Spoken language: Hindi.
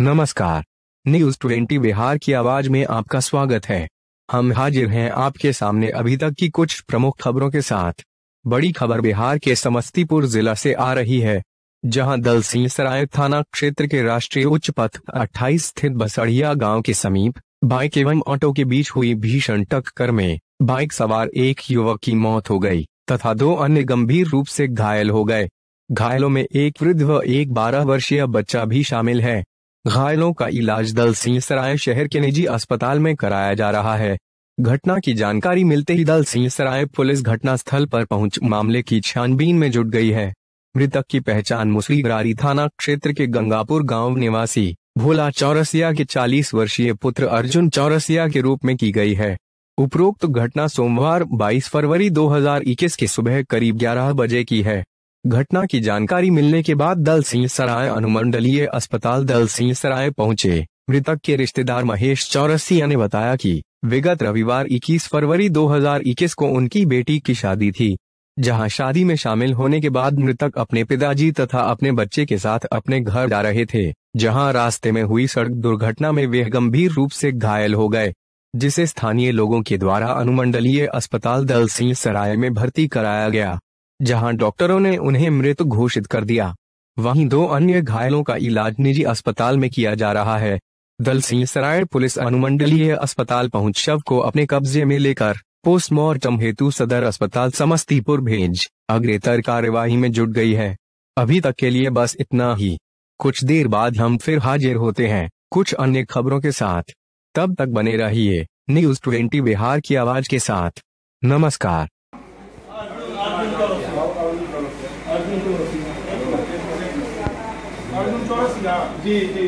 नमस्कार न्यूज ट्वेंटी बिहार की आवाज में आपका स्वागत है हम हाजिर हैं आपके सामने अभी तक की कुछ प्रमुख खबरों के साथ बड़ी खबर बिहार के समस्तीपुर जिला से आ रही है जहां दल सिंह सराय थाना क्षेत्र के राष्ट्रीय उच्च पथ 28 स्थित बसड़िया गांव के समीप बाइक एवं ऑटो के बीच हुई भीषण टक्कर में बाइक सवार एक युवक की मौत हो गई तथा दो अन्य गंभीर रूप से घायल हो गए घायलों में एक वृद्ध व एक बारह वर्षीय बच्चा भी शामिल है घायलों का इलाज दल सिंह सराय शहर के निजी अस्पताल में कराया जा रहा है घटना की जानकारी मिलते ही दल सिंह सराय पुलिस घटनास्थल पर पहुंच मामले की छानबीन में जुट गई है मृतक की पहचान मुसरी बरारी थाना क्षेत्र के गंगापुर गांव निवासी भोला चौरसिया के 40 वर्षीय पुत्र अर्जुन चौरसिया के रूप में की गई है उपरोक्त तो घटना सोमवार 22 फरवरी 2021 के सुबह करीब 11 बजे की है घटना की जानकारी मिलने के बाद दल सिंह सराय अनुमंडलीय अस्पताल दल सिंह सराय पहुंचे मृतक के रिश्तेदार महेश चौरसिया ने बताया कि विगत रविवार 21 फरवरी 2021 को उनकी बेटी की शादी थी जहां शादी में शामिल होने के बाद मृतक अपने पिताजी तथा अपने बच्चे के साथ अपने घर जा रहे थे जहां रास्ते में हुई सड़क दुर्घटना में वे गंभीर रूप से घायल हो गए जिसे स्थानीय लोगों के द्वारा अनुमंडलीय अस्पताल दल सिंह सराय में भर्ती कराया गया जहां डॉक्टरों ने उन्हें मृत घोषित कर दिया वहीं दो अन्य घायलों का इलाज निजी अस्पताल में किया जा रहा है दल सिंह सराय पुलिस अनुमंडलीय अस्पताल पहुंच शव को अपने कब्जे में लेकर पोस्टमार्टम हेतु सदर अस्पताल समस्तीपुर भेज अग्रेतर कार्यवाही में जुट गई है अभी तक के लिए बस इतना ही कुछ देर बाद हम फिर हाजिर होते हैं कुछ अन्य खबरों के साथ तब तक बने रहिए न्यूज ट्वेंटी बिहार की आवाज के साथ नमस्कार जी जी